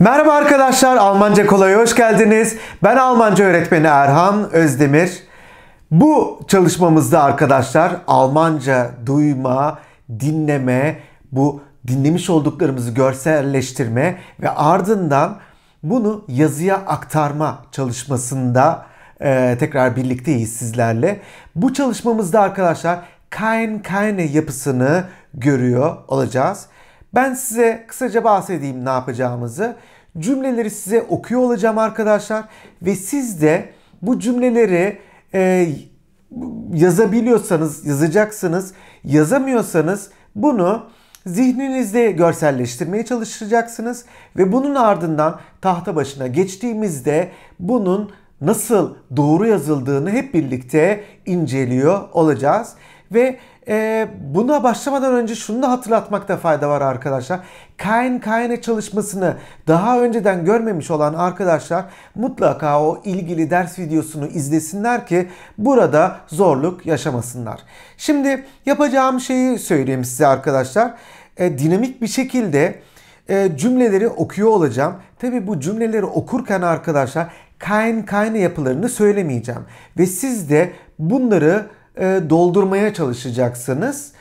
Merhaba arkadaşlar, Almanca Kolay'a hoş geldiniz. Ben Almanca öğretmeni Erhan Özdemir. Bu çalışmamızda arkadaşlar Almanca duyma, dinleme, bu dinlemiş olduklarımızı görselleştirme ve ardından bunu yazıya aktarma çalışmasında e, tekrar birlikteyiz sizlerle. Bu çalışmamızda arkadaşlar kain kaine yapısını görüyor olacağız. Ben size kısaca bahsedeyim ne yapacağımızı. Cümleleri size okuyor olacağım arkadaşlar ve siz de bu cümleleri e, yazabiliyorsanız yazacaksınız, yazamıyorsanız bunu zihninizde görselleştirmeye çalışacaksınız ve bunun ardından tahta başına geçtiğimizde bunun nasıl doğru yazıldığını hep birlikte inceliyor olacağız ve e, buna başlamadan önce şunu da hatırlatmakta fayda var arkadaşlar. Kain Kain'e çalışmasını daha önceden görmemiş olan arkadaşlar mutlaka o ilgili ders videosunu izlesinler ki burada zorluk yaşamasınlar. Şimdi yapacağım şeyi söyleyeyim size arkadaşlar. E, dinamik bir şekilde e, cümleleri okuyor olacağım. Tabii bu cümleleri okurken arkadaşlar kain kayna yapılarını söylemeyeceğim. Ve siz de bunları e, doldurmaya çalışacaksınız.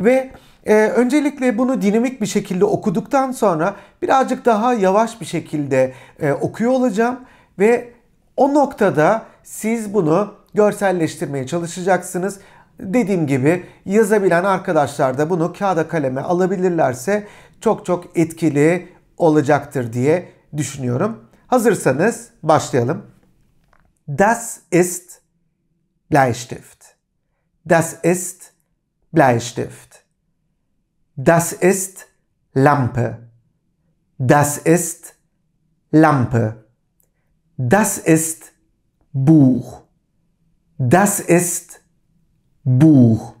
Ve e, öncelikle bunu dinamik bir şekilde okuduktan sonra birazcık daha yavaş bir şekilde e, okuyor olacağım. Ve o noktada siz bunu görselleştirmeye çalışacaksınız. Dediğim gibi yazabilen arkadaşlar da bunu kağıda kaleme alabilirlerse çok çok etkili olacaktır diye düşünüyorum. Hazırsanız başlayalım. Das ist Bleistift. das ist Bleistift. Das ist Lampe. Das ist Lampe. Das ist Buch. Das ist Buch.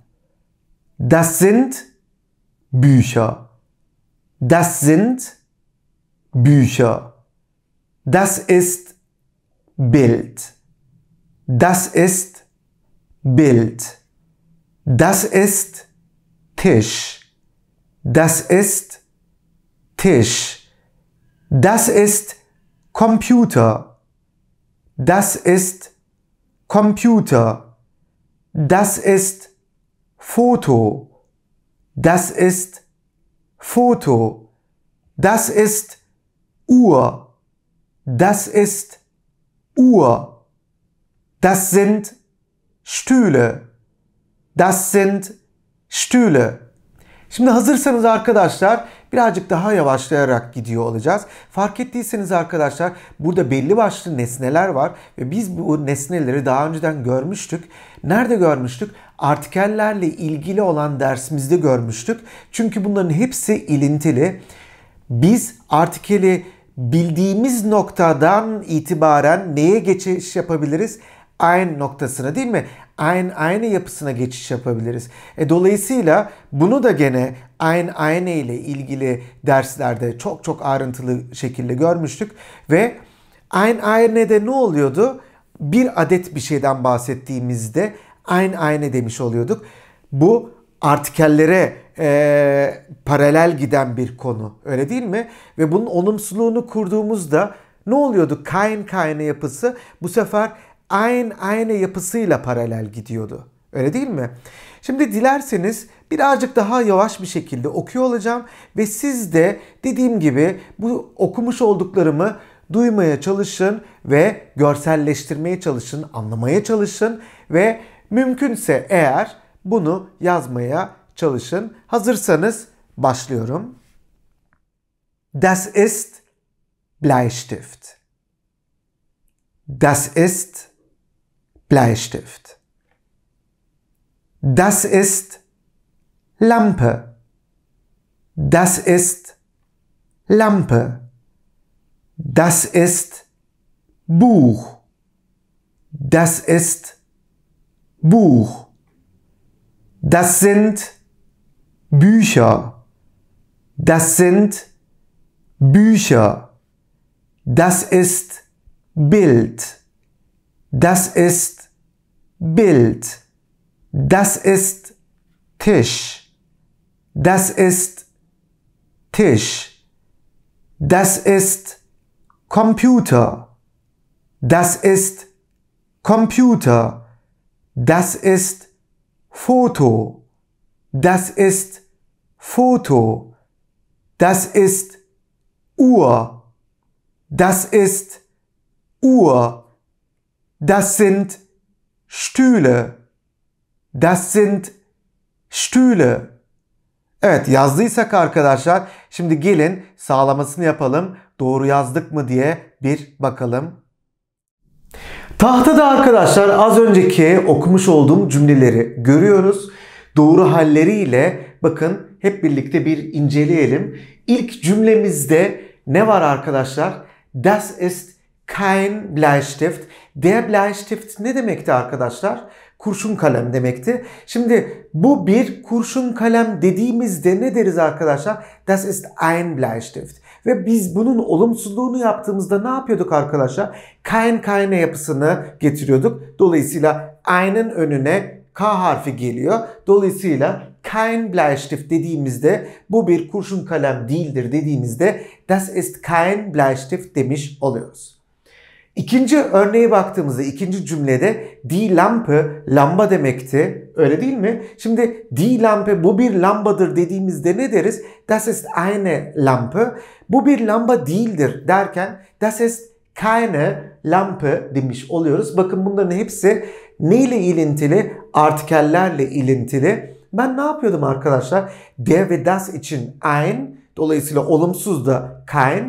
Das sind Bücher. Das sind Bücher. Das ist Bild. Das ist Bild. Das ist Tisch. Das ist Tisch. Das ist Computer. Das ist Computer. Das ist Foto. Das ist Foto. Das ist Uhr. Das ist Uhr. Das sind Stühle. Das sind Stühle. Şimdi hazırsanız arkadaşlar birazcık daha yavaşlayarak gidiyor olacağız. Fark ettiyseniz arkadaşlar burada belli başlı nesneler var ve biz bu nesneleri daha önceden görmüştük. Nerede görmüştük? Artikellerle ilgili olan dersimizde görmüştük. Çünkü bunların hepsi ilintili. Biz artikeli bildiğimiz noktadan itibaren neye geçiş yapabiliriz? ein noktasına değil mi? Ein aynı yapısına geçiş yapabiliriz. E, dolayısıyla bunu da gene ein aynı ile ilgili derslerde çok çok ayrıntılı şekilde görmüştük ve ein aynı de ne oluyordu? Bir adet bir şeyden bahsettiğimizde ein aynı demiş oluyorduk. Bu artikellere e, paralel giden bir konu öyle değil mi? Ve bunun olumsuzluğunu kurduğumuzda ne oluyordu? Kain kayna yapısı bu sefer aynı aynı yapısıyla paralel gidiyordu. Öyle değil mi? Şimdi dilerseniz birazcık daha yavaş bir şekilde okuyor olacağım ve siz de dediğim gibi bu okumuş olduklarımı duymaya çalışın ve görselleştirmeye çalışın, anlamaya çalışın ve mümkünse eğer bunu yazmaya çalışın. Hazırsanız başlıyorum. Das ist Bleistift. Das ist Bleistift. Das ist Lampe. Das ist Lampe. Das ist Buch. Das ist Buch. Das sind Bücher. Das sind Bücher. Das ist Bild. Das ist Bild. Das ist Tisch. Das ist Tisch. Das ist Computer. Das ist Computer. Das ist Foto. Das ist Foto. Das ist Uhr. Das ist Uhr. Das sind Stühle. Das sind Stühle. Evet yazdıysak arkadaşlar şimdi gelin sağlamasını yapalım. Doğru yazdık mı diye bir bakalım. Tahtada arkadaşlar az önceki okumuş olduğum cümleleri görüyoruz. Doğru halleriyle bakın hep birlikte bir inceleyelim. İlk cümlemizde ne var arkadaşlar? Das ist kein Bleistift. Der Bleistift ne demekti arkadaşlar? Kurşun kalem demekti. Şimdi bu bir kurşun kalem dediğimizde ne deriz arkadaşlar? Das ist ein Bleistift. Ve biz bunun olumsuzluğunu yaptığımızda ne yapıyorduk arkadaşlar? Kein keine yapısını getiriyorduk. Dolayısıyla ein'in önüne K harfi geliyor. Dolayısıyla kein Bleistift dediğimizde bu bir kurşun kalem değildir dediğimizde das ist kein Bleistift demiş oluyoruz. İkinci örneğe baktığımızda ikinci cümlede di lampe lamba demekti. Öyle değil mi? Şimdi di lampe bu bir lambadır dediğimizde ne deriz? Das ist eine Lampe. Bu bir lamba değildir derken das ist keine Lampe demiş oluyoruz. Bakın bunların hepsi neyle ilintili? Artikellerle ilintili. Ben ne yapıyordum arkadaşlar? Der ve das için ein, dolayısıyla olumsuz da kein.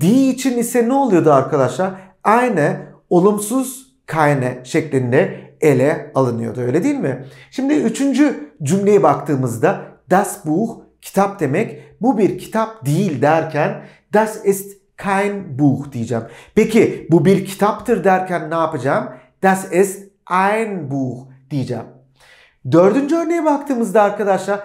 Di için ise ne oluyordu arkadaşlar? aynı olumsuz kayne şeklinde ele alınıyordu öyle değil mi? Şimdi üçüncü cümleye baktığımızda das Buch kitap demek bu bir kitap değil derken das ist kein Buch diyeceğim. Peki bu bir kitaptır derken ne yapacağım? Das ist ein Buch diyeceğim. Dördüncü örneğe baktığımızda arkadaşlar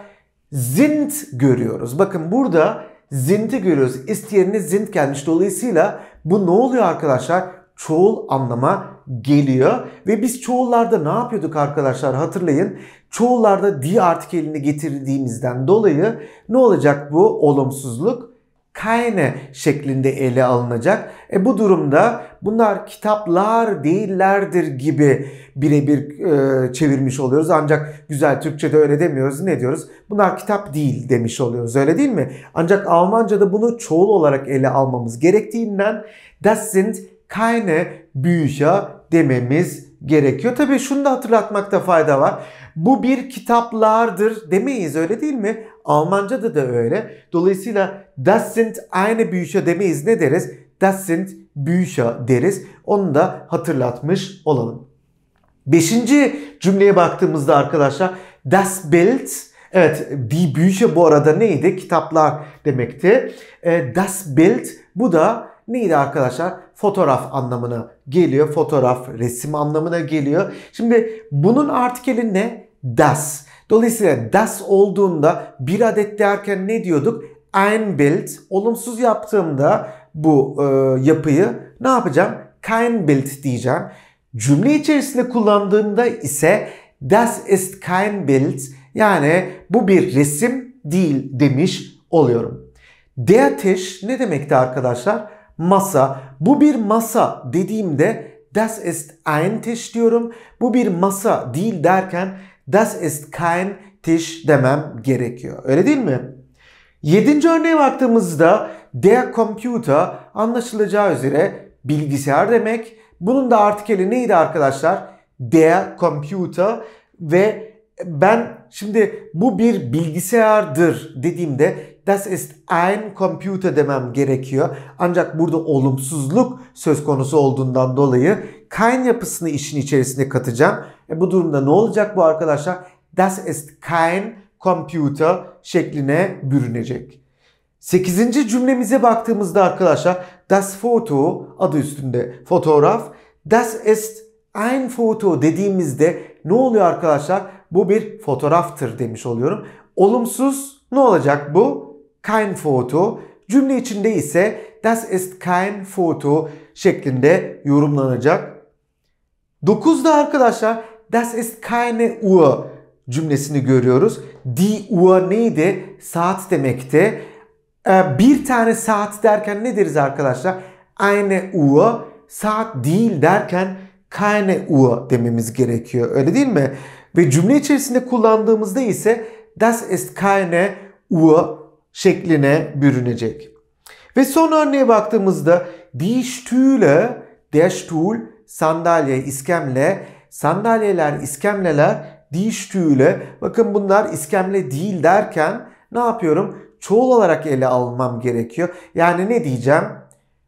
sind görüyoruz. Bakın burada zind'i görüyoruz. Ist yerine zind gelmiş. Dolayısıyla bu ne oluyor arkadaşlar? Çoğul anlama geliyor. Ve biz çoğullarda ne yapıyorduk arkadaşlar hatırlayın. Çoğullarda di artikelini getirdiğimizden dolayı ne olacak bu olumsuzluk? kayne şeklinde ele alınacak. E bu durumda bunlar kitaplar değillerdir gibi birebir e, çevirmiş oluyoruz. Ancak güzel Türkçe'de öyle demiyoruz. Ne diyoruz? Bunlar kitap değil demiş oluyoruz. Öyle değil mi? Ancak Almanca'da bunu çoğul olarak ele almamız gerektiğinden das sind keine Bücher dememiz gerekiyor. Tabii şunu da hatırlatmakta fayda var. Bu bir kitaplardır demeyiz öyle değil mi? Almanca'da da öyle. Dolayısıyla das sind eine Bücher demeyiz ne deriz? Das sind Bücher deriz. Onu da hatırlatmış olalım. Beşinci cümleye baktığımızda arkadaşlar das Bild Evet, die Bücher bu arada neydi? Kitaplar demekti. E, das Bild bu da neydi arkadaşlar? fotoğraf anlamına geliyor. Fotoğraf, resim anlamına geliyor. Şimdi bunun artikeli ne? Das. Dolayısıyla das olduğunda bir adet derken ne diyorduk? Ein Bild. Olumsuz yaptığımda bu e, yapıyı ne yapacağım? Kein Bild diyeceğim. Cümle içerisinde kullandığımda ise das ist kein Bild yani bu bir resim değil demiş oluyorum. Der Tisch ne demekti arkadaşlar? masa. Bu bir masa dediğimde das ist ein Tisch diyorum. Bu bir masa değil derken das ist kein Tisch demem gerekiyor. Öyle değil mi? Yedinci örneğe baktığımızda der computer anlaşılacağı üzere bilgisayar demek. Bunun da artikeli neydi arkadaşlar? Der computer ve ben şimdi bu bir bilgisayardır dediğimde das ist ein Computer demem gerekiyor. Ancak burada olumsuzluk söz konusu olduğundan dolayı kein yapısını işin içerisine katacağım. E bu durumda ne olacak bu arkadaşlar? Das ist kein computer şekline bürünecek. Sekizinci cümlemize baktığımızda arkadaşlar das Foto adı üstünde fotoğraf. Das ist ein Foto dediğimizde ne oluyor arkadaşlar? bu bir fotoğraftır demiş oluyorum. Olumsuz ne olacak bu? Kein Foto. Cümle içinde ise das ist kein Foto şeklinde yorumlanacak. 9'da arkadaşlar das ist keine Uhr cümlesini görüyoruz. Die Uhr neydi? Saat demekti. Ee, bir tane saat derken ne deriz arkadaşlar? Eine Uhr saat değil derken keine Uhr dememiz gerekiyor. Öyle değil mi? Ve cümle içerisinde kullandığımızda ise das ist keine Uhr şekline bürünecek. Ve son örneğe baktığımızda die Stühle, der Stuhl sandalye, iskemle, sandalyeler, iskemleler die Stühle. Bakın bunlar iskemle değil derken ne yapıyorum? Çoğul olarak ele almam gerekiyor. Yani ne diyeceğim?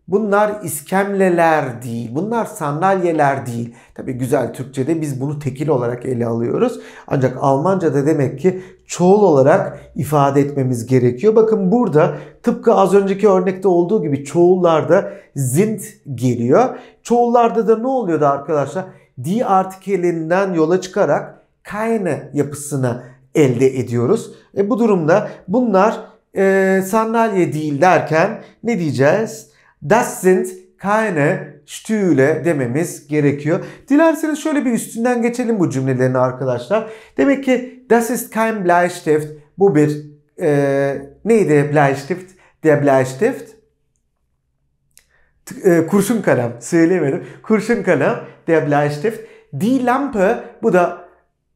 Bunlar iskemleler değil, bunlar sandalyeler değil. Tabi güzel Türkçe'de biz bunu tekil olarak ele alıyoruz. Ancak Almanca'da demek ki çoğul olarak ifade etmemiz gerekiyor. Bakın burada tıpkı az önceki örnekte olduğu gibi çoğullarda sind geliyor. Çoğullarda da ne oluyordu arkadaşlar? Die artikelinden yola çıkarak keine yapısını elde ediyoruz. E bu durumda bunlar e, sandalye değil derken ne diyeceğiz? Das sind keine Stühle dememiz gerekiyor. Dilerseniz şöyle bir üstünden geçelim bu cümlelerini arkadaşlar. Demek ki das ist kein Bleistift. Bu bir e, neydi Bleistift? Der Bleistift. T e, kurşun kalem. Söyleyemedim. Kurşun kalem. Der Bleistift. Die Lampe. Bu da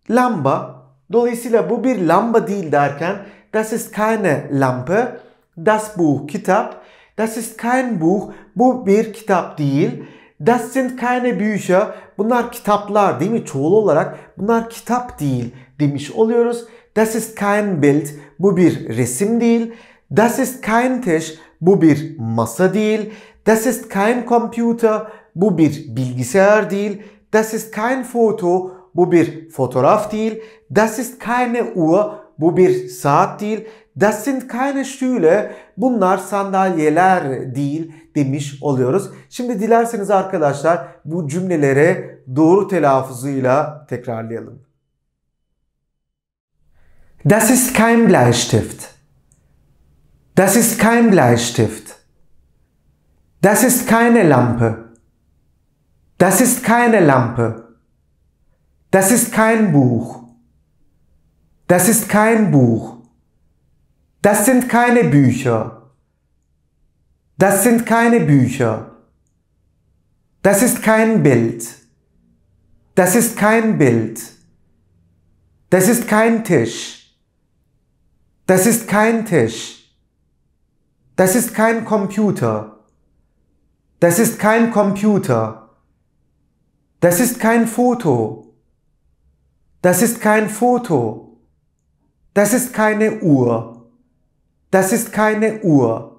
lamba. Dolayısıyla bu bir lamba değil derken das ist keine Lampe. Das Buch kitap. Das ist kein Buch. Bu bir kitap değil. Das sind keine Bücher. Bunlar kitaplar değil mi? Çoğul olarak bunlar kitap değil demiş oluyoruz. Das ist kein Bild. Bu bir resim değil. Das ist kein Tisch. Bu bir masa değil. Das ist kein Computer. Bu bir bilgisayar değil. Das ist kein Foto. Bu bir fotoğraf değil. Das ist keine Uhr. Bu bir saat değil. Das sind keine Stühle. Bunlar sandalyeler değil demiş oluyoruz. Şimdi dilerseniz arkadaşlar bu cümleleri doğru telaffuzuyla tekrarlayalım. Das ist kein Bleistift. Das ist kein Bleistift. Das ist keine Lampe. Das ist keine Lampe. Das ist kein Buch. Das ist kein Buch. Das sind keine Bücher. Das sind keine Bücher. Das ist kein Bild. Das ist kein Bild. Das ist kein Tisch. Das ist kein Tisch. Das ist kein Computer. Das ist kein Computer. Das ist kein Foto. Das ist kein Foto. Das ist keine Uhr. Das ist keine Uhr.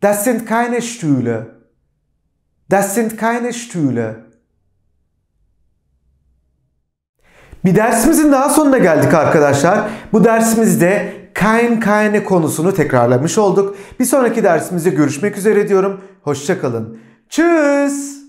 Das sind keine Stühle. Das sind keine Stühle. Bir dersimizin daha sonuna geldik arkadaşlar. Bu dersimizde kain kaine konusunu tekrarlamış olduk. Bir sonraki dersimizde görüşmek üzere diyorum. Hoşçakalın. Tschüss.